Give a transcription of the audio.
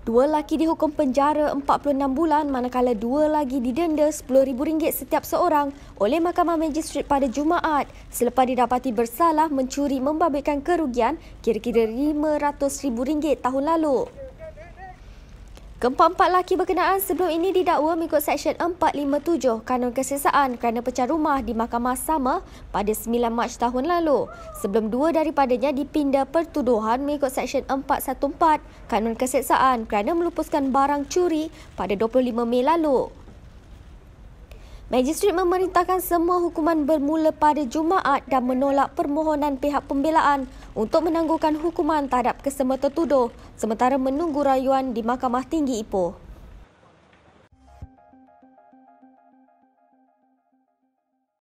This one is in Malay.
Dua lelaki dihukum penjara 46 bulan manakala dua lagi didenda RM10,000 setiap seorang oleh Mahkamah Magistrate pada Jumaat selepas didapati bersalah mencuri membabitkan kerugian kira-kira RM500,000 tahun lalu. Keempat-empat laki berkenaan sebelum ini didakwa mengikut Seksyen 457 Kanun Kesesaan kerana pecah rumah di mahkamah sama pada 9 Mac tahun lalu. Sebelum dua daripadanya dipindah pertuduhan mengikut Seksyen 414 Kanun Kesesaan kerana melupuskan barang curi pada 25 Mei lalu. Magistrate memerintahkan semua hukuman bermula pada Jumaat dan menolak permohonan pihak pembelaan untuk menangguhkan hukuman terhadap kesemua tertuduh sementara menunggu rayuan di Mahkamah Tinggi Ipoh.